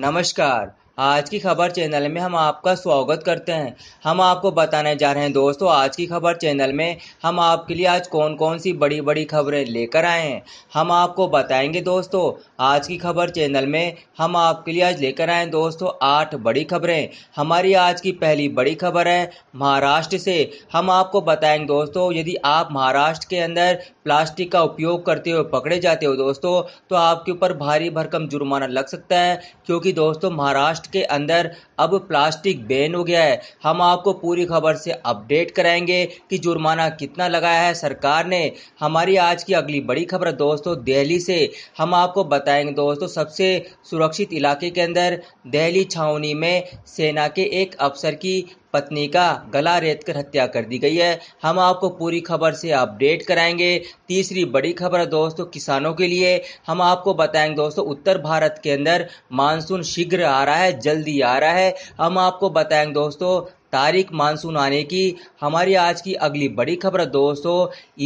नमस्कार आज की खबर चैनल में हम आपका स्वागत करते हैं हम आपको बताने जा रहे हैं दोस्तों आज की खबर चैनल में हम आपके लिए आज कौन कौन सी बड़ी बड़ी खबरें लेकर आए हैं हम आपको बताएंगे दोस्तों आज की खबर चैनल में हम आपके लिए आज लेकर आए हैं दोस्तों आठ बड़ी खबरें हमारी आज की पहली बड़ी खबर है महाराष्ट्र से हम आपको बताएंगे दोस्तों यदि आप महाराष्ट्र के अंदर प्लास्टिक का उपयोग करते हुए पकड़े जाते हो दोस्तों तो आपके ऊपर भारी भरकम जुर्माना लग सकता है क्योंकि दोस्तों महाराष्ट्र के अंदर अब प्लास्टिक बैन हो गया है हम आपको पूरी खबर से अपडेट कराएंगे कि जुर्माना कितना लगाया है सरकार ने हमारी आज की अगली बड़ी खबर दोस्तों दिल्ली से हम आपको बताएंगे दोस्तों सबसे सुरक्षित इलाके के अंदर दिल्ली छावनी में सेना के एक अफसर की पत्नी का गला रेत कर हत्या कर दी गई है हम आपको पूरी खबर से अपडेट कराएंगे तीसरी बड़ी खबर है दोस्तों किसानों के लिए हम आपको बताएंगे दोस्तों उत्तर भारत के अंदर मानसून शीघ्र आ रहा है जल्दी आ रहा है हम आपको बताएंगे दोस्तों तारीख मानसून आने की हमारी आज की अगली बड़ी खबर दोस्तों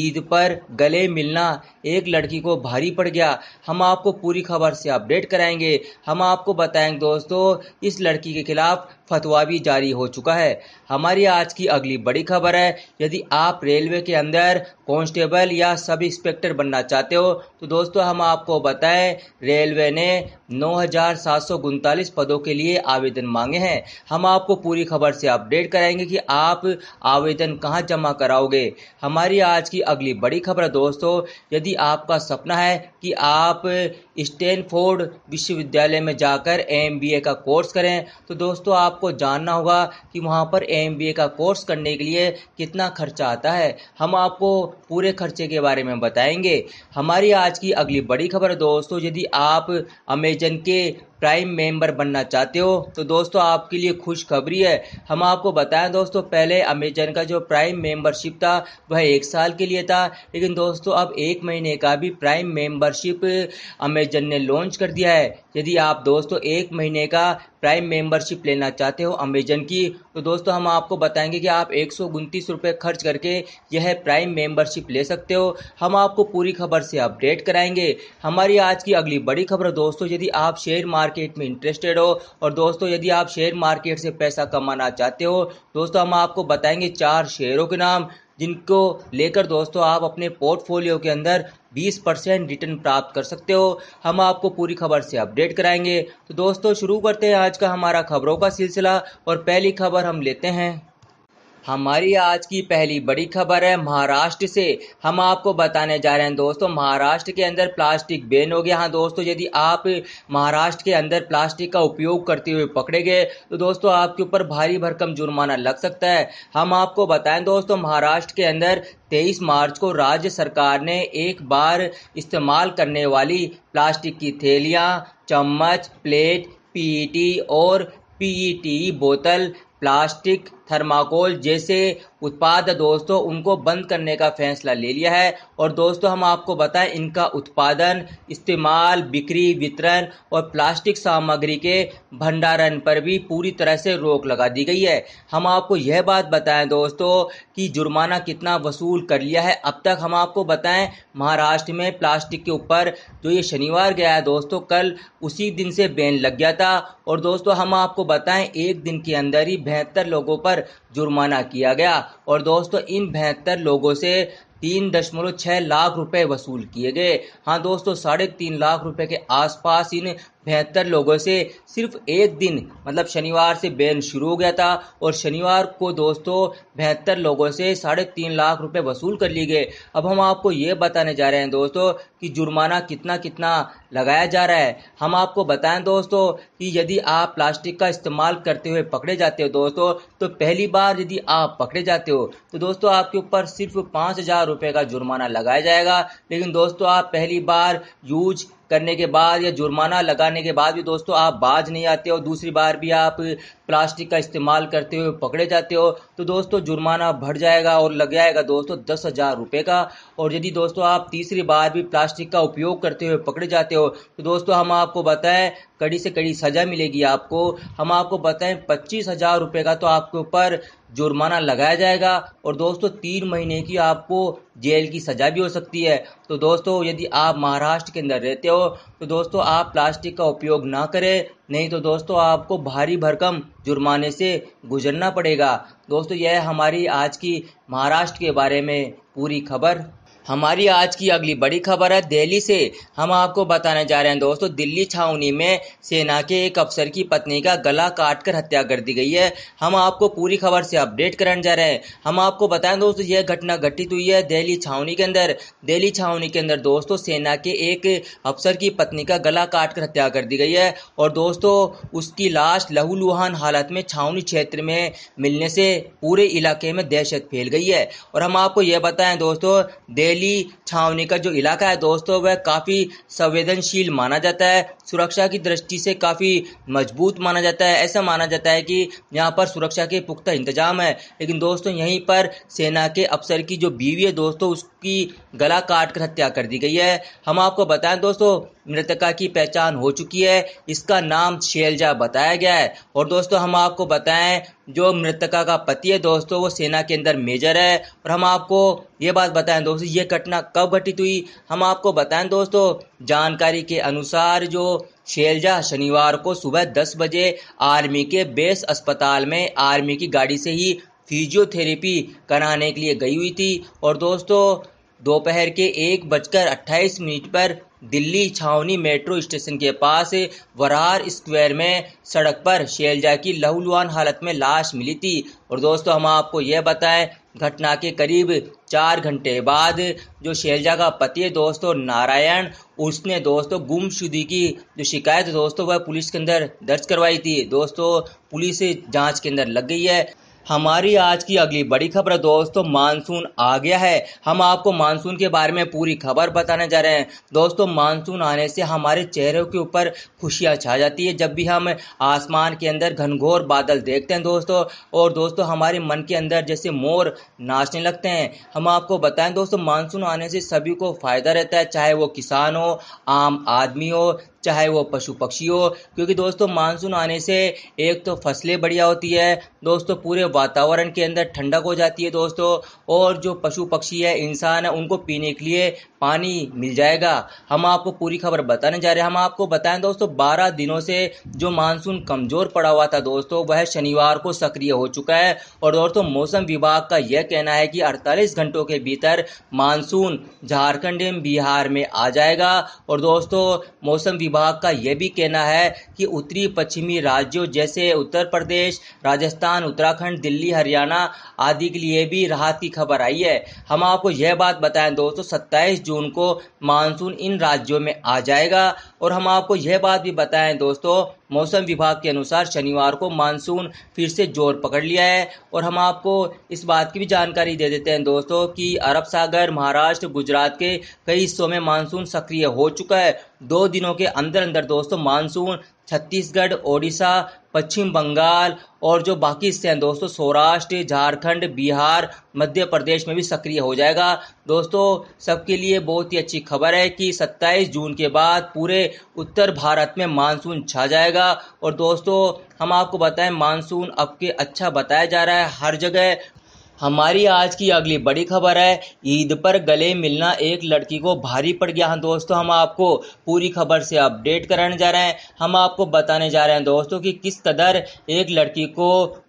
ईद पर गले मिलना एक लड़की को भारी पड़ गया हम आपको पूरी खबर से अपडेट कराएंगे हम आपको बताएंगे दोस्तों इस लड़की के खिलाफ फतवा भी जारी हो चुका है हमारी आज की अगली बड़ी खबर है यदि आप रेलवे के अंदर कांस्टेबल या सब इंस्पेक्टर बनना चाहते हो तो दोस्तों हम आपको बताएं रेलवे ने नौ पदों के लिए आवेदन मांगे हैं हम आपको पूरी खबर से अपडेट कराएंगे कि आप आवेदन कहाँ जमा कराओगे हमारी आज की अगली बड़ी खबर दोस्तों यदि आपका सपना है कि आप स्टैनफोर्ड विश्वविद्यालय में जाकर एम का कोर्स करें तो दोस्तों आपको जानना होगा कि वहाँ पर एम का कोर्स करने के लिए कितना खर्चा आता है हम आपको पूरे खर्चे के बारे में बताएंगे हमारी आज की अगली बड़ी खबर दोस्तों यदि आप अमेजन के प्राइम मेंबर बनना चाहते हो तो दोस्तों आपके लिए खुशखबरी है हम आपको बताएं दोस्तों पहले अमेजन का जो प्राइम मेंबरशिप था वह एक साल के लिए था लेकिन दोस्तों अब एक महीने का भी प्राइम मेंबरशिप अमेजन अमेजन ने लॉन्च कर दिया है यदि आप दोस्तों एक महीने का प्राइम मेंबरशिप लेना चाहते हो अमेजन की तो दोस्तों हम आपको बताएंगे कि आप एक सौ खर्च करके यह प्राइम मेंबरशिप ले सकते हो हम आपको पूरी खबर से अपडेट कराएंगे हमारी आज की अगली बड़ी खबर दोस्तों यदि आप शेयर मार्केट में इंटरेस्टेड हो और दोस्तों यदि आप शेयर मार्केट से पैसा कमाना चाहते हो दोस्तों हम आपको बताएंगे चार शेयरों के नाम जिनको लेकर दोस्तों आप अपने पोर्टफोलियो के अंदर 20 परसेंट रिटर्न प्राप्त कर सकते हो हम आपको पूरी खबर से अपडेट कराएंगे तो दोस्तों शुरू करते हैं आज का हमारा खबरों का सिलसिला और पहली खबर हम लेते हैं हमारी आज की पहली बड़ी खबर है महाराष्ट्र से हम आपको बताने जा रहे हैं दोस्तों महाराष्ट्र के अंदर प्लास्टिक बैन हो गया हाँ दोस्तों यदि आप महाराष्ट्र के अंदर प्लास्टिक का उपयोग करते हुए पकड़े गए तो दोस्तों आपके ऊपर भारी भरकम जुर्माना लग सकता है हम आपको बताएं दोस्तों महाराष्ट्र के अंदर 23 मार्च को राज्य सरकार ने एक बार इस्तेमाल करने वाली प्लास्टिक की थैलियाँ चम्मच प्लेट पीईटी और पीईटी बोतल प्लास्टिक थर्माकोल जैसे उत्पाद दोस्तों उनको बंद करने का फैसला ले लिया है और दोस्तों हम आपको बताएं इनका उत्पादन इस्तेमाल बिक्री वितरण और प्लास्टिक सामग्री के भंडारण पर भी पूरी तरह से रोक लगा दी गई है हम आपको यह बात बताएं दोस्तों कि जुर्माना कितना वसूल कर लिया है अब तक हम आपको बताएं महाराष्ट्र में प्लास्टिक के ऊपर जो ये शनिवार गया है दोस्तों कल उसी दिन से बैन लग गया था और दोस्तों हम आपको बताएं एक दिन के अंदर ही बेहतर लोगों पर पर जुर्माना किया गया और दोस्तों इन बेहतर लोगों से तीन दशमलव छः लाख रुपए वसूल किए गए हाँ दोस्तों साढ़े तीन लाख रुपए के आसपास इन बेहतर लोगों से सिर्फ एक दिन मतलब शनिवार से बैन शुरू हो गया था और शनिवार को दोस्तों बेहतर लोगों से साढ़े तीन लाख रुपए वसूल कर लिए गए अब हम आपको ये बताने जा रहे हैं दोस्तों कि जुर्माना कितना कितना लगाया जा रहा है हम आपको बताएं दोस्तों कि यदि आप प्लास्टिक का इस्तेमाल करते हुए पकड़े जाते हो दोस्तों तो पहली बार यदि आप पकड़े जाते हो तो दोस्तों आपके ऊपर सिर्फ पाँच हज़ार रुपये का जुर्माना लगाया जाएगा लेकिन दोस्तों आप पहली बार यूज करने के बाद या जुर्माना लगाने के बाद भी दोस्तों आप बाज नहीं आते हो दूसरी बार भी आप प्लास्टिक का इस्तेमाल करते हुए पकड़े जाते हो तो दोस्तों जुर्माना भर जाएगा और लग जाएगा दोस्तों दस हज़ार रुपये का और यदि दोस्तों आप तीसरी बार भी प्लास्टिक का उपयोग करते हुए पकड़े जाते हो तो दोस्तों हम आपको बताएं कड़ी से कड़ी सज़ा मिलेगी आपको हम आपको बताएं पच्चीस हज़ार रुपये का तो आपके ऊपर जुर्माना लगाया जाएगा और दोस्तों तीन महीने की आपको जेल की सज़ा भी हो सकती है तो दोस्तों यदि आप महाराष्ट्र के अंदर रहते हो तो दोस्तों आप प्लास्टिक का उपयोग ना करें नहीं तो दोस्तों आपको भारी भरकम जुर्माने से गुजरना पड़ेगा दोस्तों यह हमारी आज की महाराष्ट्र के बारे में पूरी खबर हमारी आज की अगली बड़ी खबर है दिल्ली से हम आपको बताने जा रहे हैं दोस्तों दिल्ली छावनी में सेना के एक अफसर की पत्नी का गला काट कर हत्या कर दी गई है हम आपको पूरी खबर से अपडेट करने जा रहे हैं हम आपको बताएं दोस्तों यह घटना घटित हुई है दिल्ली छावनी के अंदर दिल्ली छावनी के अंदर दोस्तों सेना के एक अफसर की पत्नी का गला काट कर हत्या कर दी गई है और दोस्तों उसकी लाश लहू हालत में छावनी क्षेत्र में मिलने से पूरे इलाके में दहशत फैल गई है और हम आपको यह बताएं दोस्तों दिल्ली पहली छावनी का जो इलाका है दोस्तों वह काफ़ी संवेदनशील माना जाता है सुरक्षा की दृष्टि से काफ़ी मजबूत माना जाता है ऐसा माना जाता है कि यहाँ पर सुरक्षा के पुख्ता इंतजाम है लेकिन दोस्तों यहीं पर सेना के अफसर की जो बीवी है दोस्तों उसकी गला काट कर हत्या कर दी गई है हम आपको बताएं दोस्तों मृतका की पहचान हो चुकी है इसका नाम शैलजा बताया गया है और दोस्तों हम आपको बताएं जो मृतका का पति है दोस्तों वो सेना के अंदर मेजर है और हम आपको ये बात बताएं दोस्तों ये घटना कब घटित हुई हम आपको बताएं दोस्तों जानकारी के अनुसार जो शैलजा शनिवार को सुबह दस बजे आर्मी के बेस अस्पताल में आर्मी की गाड़ी से ही फिजियोथेरेपी कराने के लिए गई हुई थी और दोस्तों दोपहर के एक बजकर अट्ठाईस मिनट पर दिल्ली छावनी मेट्रो स्टेशन के पास वरार स्क्वायर में सड़क पर शैलजा की लहूलुहान हालत में लाश मिली थी और दोस्तों हम आपको यह बताएं घटना के करीब चार घंटे बाद जो शैलजा का पति है दोस्तों नारायण उसने दोस्तों गुमशुदी की जो शिकायत दोस्तों वह पुलिस के अंदर दर्ज करवाई थी दोस्तों पुलिस जांच के अंदर लग गई है हमारी आज की अगली बड़ी खबर दोस्तों मानसून आ गया है हम आपको मानसून के बारे में पूरी खबर बताने जा रहे हैं दोस्तों मानसून आने से हमारे चेहरों के ऊपर खुशियाँ छा जाती है जब भी हम आसमान के अंदर घनघोर बादल देखते हैं दोस्तों और दोस्तों हमारे मन के अंदर जैसे मोर नाचने लगते हैं हम आपको बताएं दोस्तों मानसून आने से सभी को फायदा रहता है चाहे वो किसान हो आम आदमी हो चाहे वो पशु पक्षी हो क्योंकि दोस्तों मानसून आने से एक तो फसलें बढ़िया होती है दोस्तों पूरे वातावरण के अंदर ठंडक हो जाती है दोस्तों और जो पशु पक्षी है इंसान है उनको पीने के लिए पानी मिल जाएगा हम आपको पूरी खबर बताने जा रहे हैं हम आपको बताएं दोस्तों बारह दिनों से जो मानसून कमज़ोर पड़ा हुआ था दोस्तों वह शनिवार को सक्रिय हो चुका है और दोस्तों मौसम विभाग का यह कहना है कि 48 घंटों के भीतर मानसून झारखंड एवं बिहार में आ जाएगा और दोस्तों मौसम विभाग विभाग का यह भी कहना है कि उत्तरी पश्चिमी राज्यों जैसे उत्तर प्रदेश राजस्थान उत्तराखंड दिल्ली हरियाणा आदि के लिए भी राहत की खबर आई है हम आपको यह बात बताएं दोस्तों सत्ताईस जून को मानसून इन राज्यों में आ जाएगा और हम आपको यह बात भी बताएं दोस्तों मौसम विभाग के अनुसार शनिवार को मानसून फिर से जोर पकड़ लिया है और हम आपको इस बात की भी जानकारी दे देते हैं दोस्तों कि अरब सागर महाराष्ट्र गुजरात के कई हिस्सों में मानसून सक्रिय हो चुका है दो दिनों के अंदर अंदर दोस्तों मानसून छत्तीसगढ़ ओडिशा पश्चिम बंगाल और जो बाकी हिस्से हैं दोस्तों सौराष्ट्र झारखंड बिहार मध्य प्रदेश में भी सक्रिय हो जाएगा दोस्तों सबके लिए बहुत ही अच्छी खबर है कि 27 जून के बाद पूरे उत्तर भारत में मानसून छा जाएगा और दोस्तों हम आपको बताएं मानसून अब के अच्छा बताया जा रहा है हर जगह हमारी आज की अगली बड़ी खबर है ईद पर गले मिलना एक लड़की को भारी पड़ गया हाँ दोस्तों हम आपको पूरी खबर से अपडेट कराने जा रहे हैं हम आपको बताने जा रहे हैं दोस्तों कि किस कदर एक लड़की को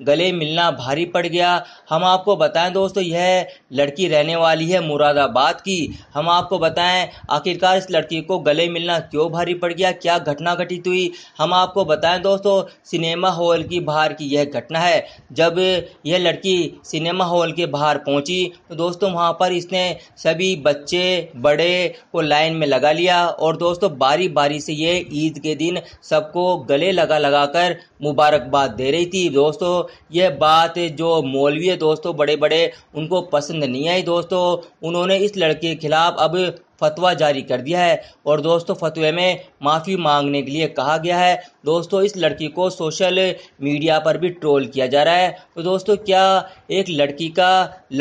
गले मिलना भारी पड़ गया हम आपको बताएं दोस्तों यह लड़की रहने वाली है मुरादाबाद की हम आपको बताएं आखिरकार इस लड़की को गले मिलना क्यों भारी पड़ गया क्या घटना घटित हुई हम आपको बताएं दोस्तों सिनेमा हॉल की बाहर की यह घटना है जब यह लड़की सिनेमा हॉल हॉल के बाहर पहुंची तो दोस्तों वहां पर इसने सभी बच्चे बड़े को लाइन में लगा लिया और दोस्तों बारी बारी से ये ईद के दिन सबको गले लगा लगा कर मुबारकबाद दे रही थी दोस्तों यह बात जो मौलवी है दोस्तों बड़े बड़े उनको पसंद नहीं आई दोस्तों उन्होंने इस लड़के के खिलाफ अब फतवा जारी कर दिया है और दोस्तों फतवे में माफ़ी मांगने के लिए कहा गया है दोस्तों इस लड़की को सोशल मीडिया पर भी ट्रोल किया जा रहा है तो दोस्तों क्या एक लड़की का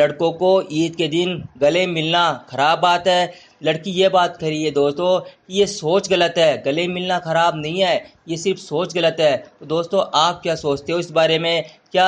लड़कों को ईद के दिन गले मिलना ख़राब बात है लड़की ये बात कह रही है दोस्तों कि ये सोच गलत है गले मिलना ख़राब नहीं है ये सिर्फ सोच गलत है तो दोस्तों आप क्या सोचते हो इस बारे में क्या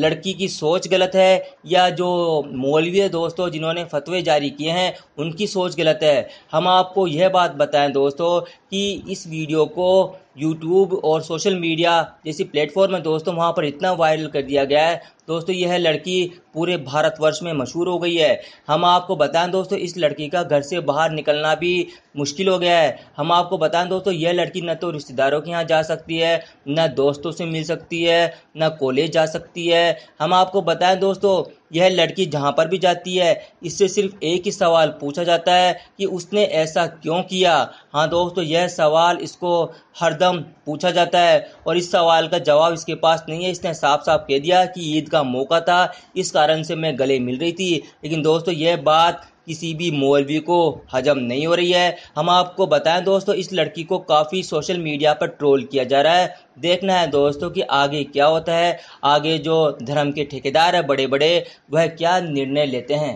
लड़की की सोच गलत है या जो मौलवी है दोस्तों जिन्होंने फतवे जारी किए हैं उनकी सोच गलत है हम आपको यह बात बताएं दोस्तों कि इस वीडियो को यूट्यूब और सोशल मीडिया जैसी प्लेटफॉर्म है दोस्तों वहाँ पर इतना वायरल कर दिया गया है दोस्तों यह लड़की पूरे भारतवर्ष में मशहूर हो गई है हम आपको बताएं दोस्तों इस लड़की का घर से बाहर निकलना भी मुश्किल हो गया है हम आपको बताएं दोस्तों यह लड़की न तो रिश्तेदारों के यहाँ जा सकती है न दोस्तों से मिल सकती है न कॉलेज जा सकती है हम आपको बताएं दोस्तों यह लड़की जहाँ पर भी जाती है इससे सिर्फ एक ही सवाल पूछा जाता है कि उसने ऐसा क्यों किया हाँ दोस्तों यह सवाल इसको हरदम पूछा जाता है और इस सवाल का जवाब इसके पास नहीं है इसने साफ साफ कह दिया कि ईद का मौका था इस कारण से मैं गले मिल रही थी लेकिन दोस्तों यह बात किसी भी मौलवी को हजम नहीं हो रही है हम आपको बताएं दोस्तों इस लड़की को काफ़ी सोशल मीडिया पर ट्रोल किया जा रहा है देखना है दोस्तों कि आगे क्या होता है आगे जो धर्म के ठेकेदार है बड़े बड़े वह क्या निर्णय लेते हैं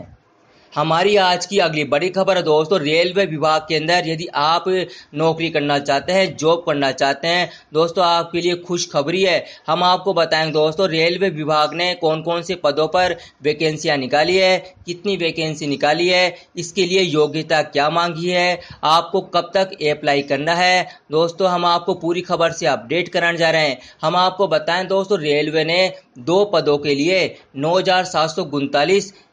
हमारी आज की अगली बड़ी खबर है दोस्तों रेलवे विभाग के अंदर यदि आप नौकरी करना चाहते हैं जॉब करना चाहते हैं दोस्तों आपके लिए खुशखबरी है हम आपको बताएंगे दोस्तों रेलवे विभाग ने कौन कौन से पदों पर वैकेंसियां निकाली है कितनी वैकेंसी निकाली है इसके लिए योग्यता क्या मांगी है आपको कब तक अप्लाई करना है दोस्तों हम आपको पूरी खबर से अपडेट कराने जा रहे हैं हम आपको बताएं दोस्तों रेलवे ने दो पदों के लिए नौ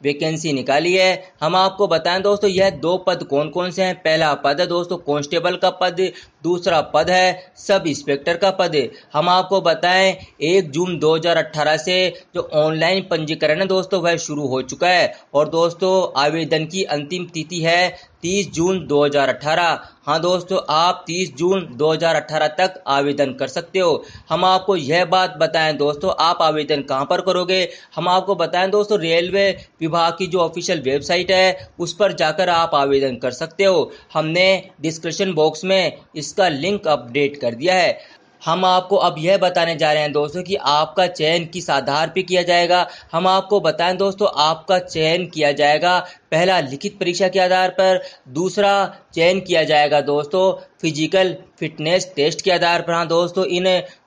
वैकेंसी निकाली है हम आपको बताएं दोस्तों यह दो पद कौन कौन से हैं पहला पद है दोस्तों कांस्टेबल का पद दूसरा पद है सब इंस्पेक्टर का पद हम आपको बताएं एक जून 2018 से जो ऑनलाइन पंजीकरण है दोस्तों वह शुरू हो चुका है और दोस्तों आवेदन की अंतिम तिथि है 30 जून 2018 हाँ दोस्तों आप 30 जून 2018 तक आवेदन कर सकते हो हम आपको यह बात बताएं दोस्तों आप आवेदन कहाँ पर करोगे हम आपको बताएं दोस्तों रेलवे विभाग की जो ऑफिशियल वेबसाइट है उस पर जाकर आप आवेदन कर सकते हो हमने डिस्क्रिप्शन बॉक्स में इसका लिंक अपडेट कर दिया है हम आपको अब यह बताने जा रहे हैं दोस्तों कि आपका चयन किस आधार पर किया जाएगा हम आपको बताएं दोस्तों आपका चयन किया जाएगा पहला लिखित परीक्षा के आधार पर दूसरा चयन किया जाएगा दोस्तों फिजिकल फिटनेस टेस्ट के आधार पर हाँ दोस्तों इन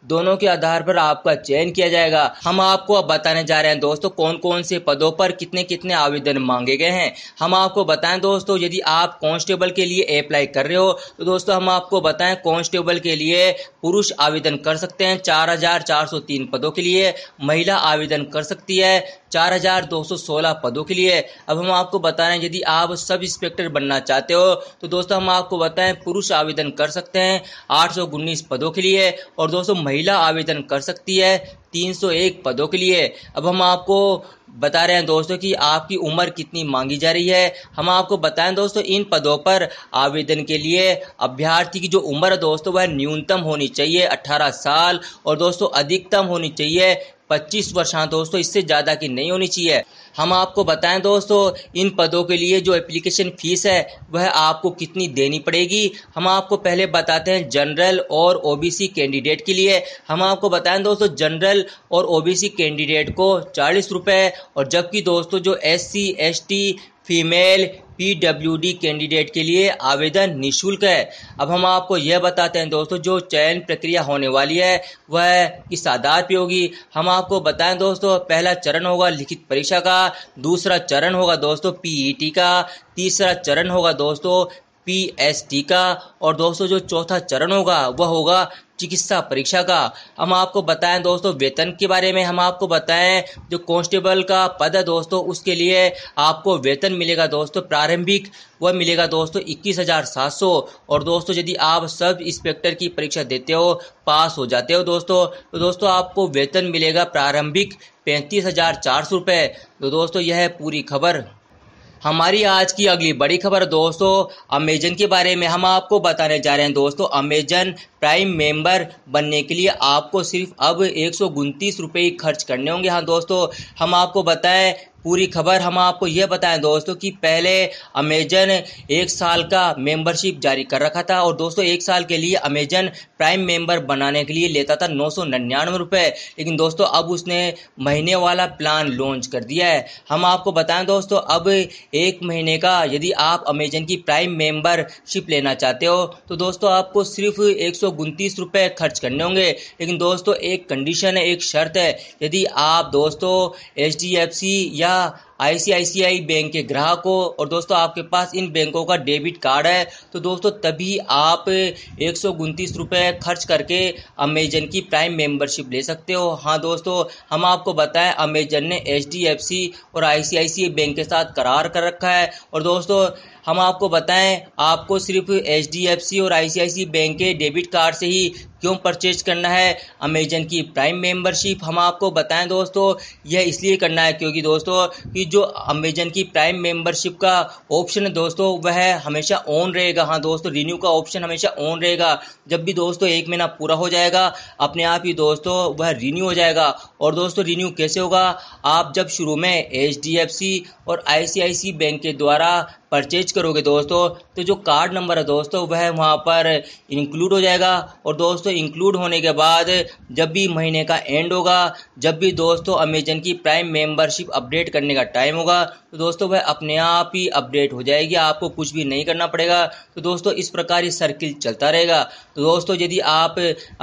दोनों के आधार पर आपका चयन किया जाएगा हम आपको अब बताने जा रहे हैं दोस्तों कौन कौन से पदों पर कितने कितने आवेदन मांगे गए हैं हम आपको बताएं दोस्तों यदि आप कांस्टेबल के लिए अप्लाई कर रहे हो तो दोस्तों हम आपको बताएं कांस्टेबल के लिए पुरुष आवेदन कर सकते हैं चार हजार चार सौ तीन पदों के लिए महिला आवेदन कर सकती है चार हज़ार दो सौ सोलह पदों के लिए अब हम आपको बता रहे हैं यदि आप सब इंस्पेक्टर बनना चाहते हो तो दोस्तों हम आपको बताएं पुरुष आवेदन कर सकते हैं आठ सौ उन्नीस पदों के लिए और दोस्तों महिला आवेदन कर सकती है 301 पदों के लिए अब हम आपको बता रहे हैं दोस्तों कि आपकी उम्र कितनी मांगी जा रही है हम आपको बताएं दोस्तों इन पदों पर आवेदन के लिए अभ्यर्थी की जो उम्र है दोस्तों वह न्यूनतम होनी चाहिए 18 साल और दोस्तों अधिकतम होनी चाहिए पच्चीस वर्षा हाँ दोस्तों इससे ज़्यादा की नहीं होनी चाहिए हम आपको बताएं दोस्तों इन पदों के लिए जो एप्लीकेशन फ़ीस है वह आपको कितनी देनी पड़ेगी हम आपको पहले बताते हैं जनरल और ओबीसी कैंडिडेट के लिए हम आपको बताएं दोस्तों जनरल और ओबीसी कैंडिडेट को चालीस रुपये और जबकि दोस्तों जो S C female PWD candidate के लिए आवेदन निशुल्क है अब हम आपको यह बताते हैं दोस्तों जो चयन प्रक्रिया होने वाली है वह किस आधार पर होगी हम आपको बताएं दोस्तों पहला चरण होगा लिखित परीक्षा का दूसरा चरण होगा दोस्तों पीईटी e का तीसरा चरण होगा दोस्तों पीएसटी का और दोस्तों जो चौथा चरण होगा वह होगा चिकित्सा परीक्षा का हम आपको बताएं दोस्तों वेतन के बारे में हम आपको बताएं जो कांस्टेबल का पद है दोस्तों उसके लिए आपको वेतन मिलेगा दोस्तों प्रारंभिक वह मिलेगा दोस्तों इक्कीस हज़ार सात सौ और दोस्तों यदि आप सब इंस्पेक्टर की परीक्षा देते हो पास हो जाते हो दोस्तों तो दोस्तों आपको वेतन मिलेगा प्रारंभिक पैंतीस हज़ार चार सौ रुपये तो दोस्तों यह है पूरी खबर हमारी आज की अगली बड़ी खबर दोस्तों अमेजन के बारे में हम आपको बताने जा रहे हैं दोस्तों अमेजन प्राइम मेंबर बनने के लिए आपको सिर्फ अब एक सौ खर्च करने होंगे हाँ दोस्तों हम आपको बताएं पूरी खबर हम आपको यह बताएं दोस्तों कि पहले अमेजन एक साल का मेंबरशिप जारी कर रखा था और दोस्तों एक साल के लिए अमेजन प्राइम मेंबर बनाने के लिए लेता था नौ सौ निन्यानवे रुपये लेकिन दोस्तों अब उसने महीने वाला प्लान लॉन्च कर दिया है हम आपको बताएं दोस्तों अब एक महीने का यदि आप अमेजन की प्राइम मेंबरशिप लेना चाहते हो तो दोस्तों आपको सिर्फ एक सौ रुपये खर्च करने होंगे लेकिन दोस्तों एक कंडीशन है एक शर्त है यदि आप दोस्तों एच या 야 आईसीआईसीआई बैंक के ग्राहकों और दोस्तों आपके पास इन बैंकों का डेबिट कार्ड है तो दोस्तों तभी आप एक सौ खर्च करके अमेजन की प्राइम मेंबरशिप ले सकते हो हाँ दोस्तों हम आपको बताएं अमेजन ने एच और आई बैंक के साथ करार कर रखा है और दोस्तों हम आपको बताएं आपको सिर्फ एच और आई बैंक के डेबिट कार्ड से ही क्यों परचेज करना है अमेजन की प्राइम मेंबरशिप हम आपको बताएं दोस्तों यह इसलिए करना है क्योंकि दोस्तों कि जो अमेजन की प्राइम मेंबरशिप का ऑप्शन है दोस्तों वह हमेशा ऑन रहेगा हाँ दोस्तों रिन्यू का ऑप्शन हमेशा ऑन रहेगा जब भी दोस्तों एक महीना पूरा हो जाएगा अपने आप ही दोस्तों वह रिन्यू हो जाएगा और दोस्तों रिन्यू कैसे होगा आप जब शुरू में एच और आई बैंक के द्वारा परचेज करोगे दोस्तों तो जो कार्ड नंबर है दोस्तों वह वहाँ पर इंक्लूड हो जाएगा और दोस्तों इंक्लूड होने के बाद जब भी महीने का एंड होगा जब भी दोस्तों अमेजन की प्राइम मेंबरशिप अपडेट करने का टाइम होगा तो दोस्तों वह अपने आप ही अपडेट हो जाएगी आपको कुछ भी नहीं करना पड़ेगा तो दोस्तों इस प्रकार ये सर्किल चलता रहेगा तो दोस्तों यदि आप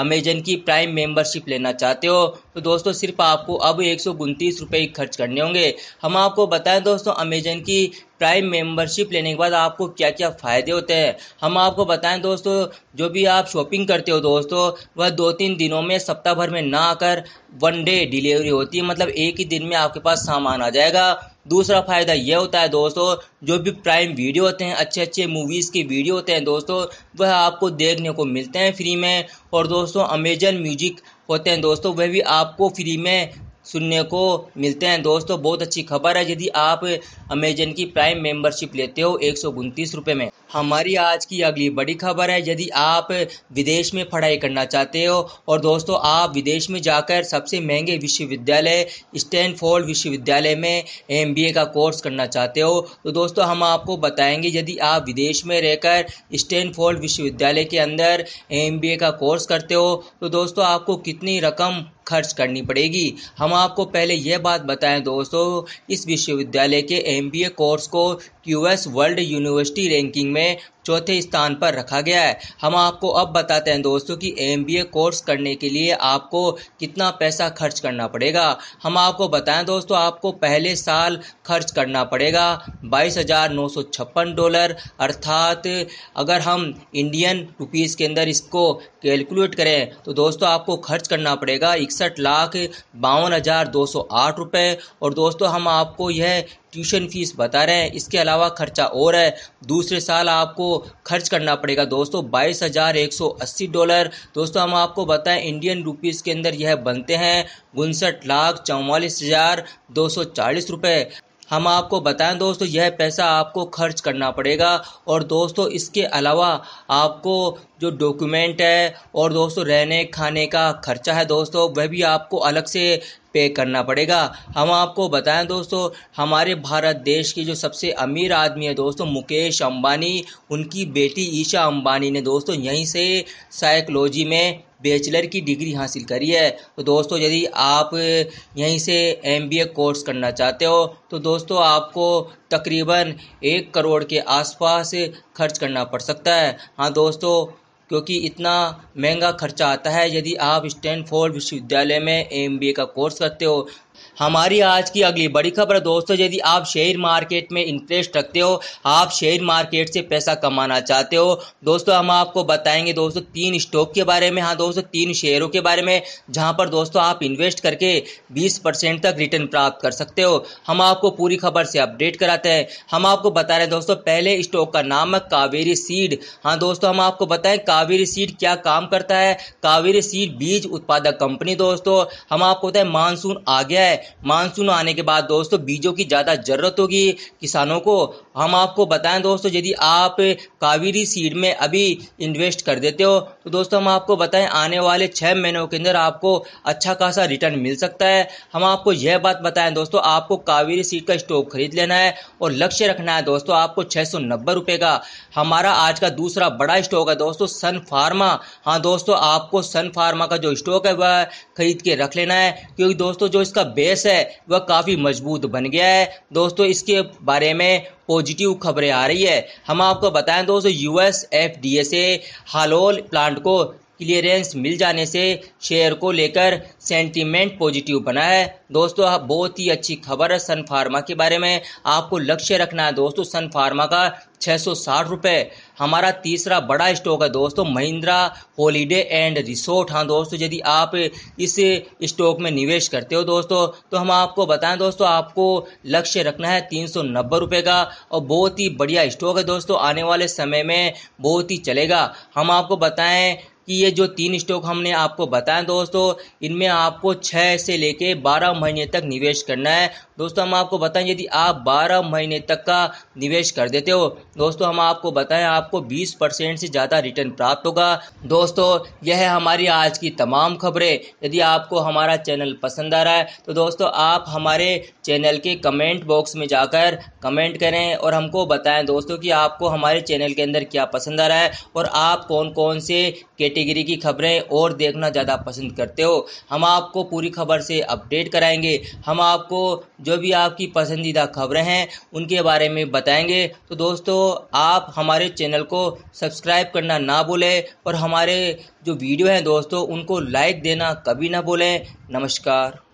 अमेजन की प्राइम मेंबरशिप लेना चाहते हो तो दोस्तों सिर्फ आपको अब एक सौ खर्च करने होंगे हम आपको बताएं दोस्तों अमेजन की प्राइम मेंबरशिप लेने के बाद आपको क्या क्या फ़ायदे होते हैं हम आपको बताएं दोस्तों जो भी आप शॉपिंग करते हो दोस्तों वह दो तीन दिनों में सप्ताह भर में ना आकर वन डे डिलीवरी होती है मतलब एक ही दिन में आपके पास सामान आ जाएगा दूसरा फ़ायदा यह होता है दोस्तों जो भी प्राइम वीडियो होते हैं अच्छे अच्छे मूवीज़ के वीडियो होते हैं दोस्तों वह आपको देखने को मिलते हैं फ्री में और दोस्तों अमेजन म्यूजिक होते हैं दोस्तों वह भी आपको फ्री में सुनने को मिलते हैं दोस्तों बहुत अच्छी खबर है यदि आप अमेजन की प्राइम मेंबरशिप लेते हो एक सौ में हमारी आज की अगली बड़ी खबर है यदि आप विदेश में पढ़ाई करना चाहते हो और दोस्तों आप विदेश में जाकर सबसे महंगे विश्वविद्यालय स्टैनफोर्ड विश्वविद्यालय में एम का कोर्स करना चाहते हो तो दोस्तों हम आपको बताएंगे यदि आप विदेश में रहकर स्टैनफोर्ड विश्वविद्यालय के अंदर एम का कोर्स करते हो तो दोस्तों आपको कितनी रकम खर्च करनी पड़ेगी हम आपको पहले यह बात बताएं दोस्तों इस विश्वविद्यालय के एम कोर्स को यूएस वर्ल्ड यूनिवर्सिटी रैंकिंग में चौथे स्थान पर रखा गया है हम आपको अब बताते हैं दोस्तों कि एम कोर्स करने के लिए आपको कितना पैसा खर्च करना पड़ेगा हम आपको बताएं दोस्तों आपको पहले साल खर्च करना पड़ेगा बाईस हज़ार नौ सौ छप्पन डॉलर अर्थात अगर हम इंडियन रुपीस के अंदर इसको कैलकुलेट करें तो दोस्तों आपको खर्च करना पड़ेगा इकसठ लाख बावन हज़ार दो सौ आठ रुपये और दोस्तों हम आपको यह ट्यूशन फीस बता रहे हैं इसके अलावा खर्चा और है दूसरे साल आपको खर्च करना पड़ेगा दोस्तों बाईस हज़ार एक सौ अस्सी डॉलर दोस्तों हम आपको बताएं इंडियन रुपीज़ के अंदर यह बनते हैं उनसठ लाख चौवालीस हज़ार दो सौ चालीस रुपये हम आपको बताएं दोस्तों यह पैसा आपको खर्च करना पड़ेगा और दोस्तों इसके अलावा आपको जो डॉक्यूमेंट है और दोस्तों रहने खाने का खर्चा है दोस्तों वह भी आपको अलग से पे करना पड़ेगा हम आपको बताएं दोस्तों हमारे भारत देश की जो सबसे अमीर आदमी है दोस्तों मुकेश अंबानी उनकी बेटी ईशा अंबानी ने दोस्तों यहीं से साइकोलॉजी में बैचलर की डिग्री हासिल करी है तो दोस्तों यदि आप यहीं से एम कोर्स करना चाहते हो तो दोस्तों आपको तकरीबन एक करोड़ के आसपास खर्च करना पड़ सकता है हाँ दोस्तों क्योंकि इतना महंगा खर्चा आता है यदि आप स्टैनफोर्ड विश्वविद्यालय में एम का कोर्स करते हो हमारी आज की अगली बड़ी खबर दोस्तों यदि आप शेयर मार्केट में इंटरेस्ट रखते हो आप शेयर मार्केट से पैसा कमाना चाहते हो दोस्तों हम आपको बताएंगे दोस्तों तीन स्टॉक के बारे में हाँ दोस्तों तीन शेयरों के बारे में जहाँ पर दोस्तों आप इन्वेस्ट करके बीस परसेंट तक रिटर्न प्राप्त कर सकते हो हम आपको पूरी खबर से अपडेट कराते हैं हम आपको बता रहे हैं दोस्तों पहले स्टॉक का नाम है कावेरी सीड हाँ दोस्तों हम आपको बताएं कावेरी सीड क्या काम करता है कावेरी सीड बीज उत्पादक कंपनी दोस्तों हम आपको बताएं मानसून आ गया है है मानसून आने के बाद दोस्तों बीजों की ज़्यादा ज़रूरत होगी किसानों को हम आपको बताएं दोस्तों यदि आप कावेरी सीड में अभी इन्वेस्ट कर देते हो तो दोस्तों हम आपको बताएं आने वाले छः महीनों के अंदर आपको अच्छा खासा रिटर्न मिल सकता है हम आपको यह बात बताएं दोस्तों आपको कावेरी सीड का स्टॉक खरीद लेना है और लक्ष्य रखना है दोस्तों आपको छः सौ नब्बे रुपये का हमारा आज का दूसरा बड़ा स्टॉक है दोस्तों सन फार्मा हाँ दोस्तों आपको सन फार्मा का जो स्टॉक है वह खरीद के रख लेना है क्योंकि दोस्तों जो इसका बेस है वह काफ़ी मजबूत बन गया है दोस्तों इसके बारे में पॉजिटिव खबरें आ रही है हम आपको बताएं दोस्तों यूएस एफ डी ए से हालोल प्लांट को क्लियरेंस मिल जाने से शेयर को लेकर सेंटीमेंट पॉजिटिव बना है दोस्तों बहुत ही अच्छी खबर है सन फार्मा के बारे में आपको लक्ष्य रखना है दोस्तों सन फार्मा का छः सौ साठ रुपये हमारा तीसरा बड़ा स्टॉक है दोस्तों महिंद्रा हॉलीडे एंड रिसोर्ट हाँ दोस्तों यदि आप इस स्टॉक में निवेश करते हो दोस्तों तो हम आपको बताएं दोस्तों आपको लक्ष्य रखना है तीन सौ नब्बे रुपये का और बहुत ही बढ़िया स्टॉक है दोस्तों आने वाले समय में बहुत ही चलेगा हम आपको बताएं कि ये जो तीन स्टॉक हमने आपको बताए दोस्तों इनमें आपको छः से लेके बारह महीने तक निवेश करना है दोस्तों हम आपको बताएं यदि आप बारह महीने तक का निवेश कर देते हो दोस्तों हम आपको बताएं आपको बीस परसेंट से ज़्यादा रिटर्न प्राप्त होगा दोस्तों यह है हमारी आज की तमाम खबरें यदि आपको हमारा चैनल पसंद आ रहा है तो दोस्तों आप हमारे चैनल के कमेंट बॉक्स में जाकर कमेंट करें और हमको बताएं दोस्तों कि आपको हमारे चैनल के अंदर क्या पसंद आ रहा है और आप कौन कौन से के कैटेगरी की खबरें और देखना ज़्यादा पसंद करते हो हम आपको पूरी खबर से अपडेट कराएंगे हम आपको जो भी आपकी पसंदीदा खबरें हैं उनके बारे में बताएंगे तो दोस्तों आप हमारे चैनल को सब्सक्राइब करना ना भूलें और हमारे जो वीडियो हैं दोस्तों उनको लाइक देना कभी ना भूलें नमस्कार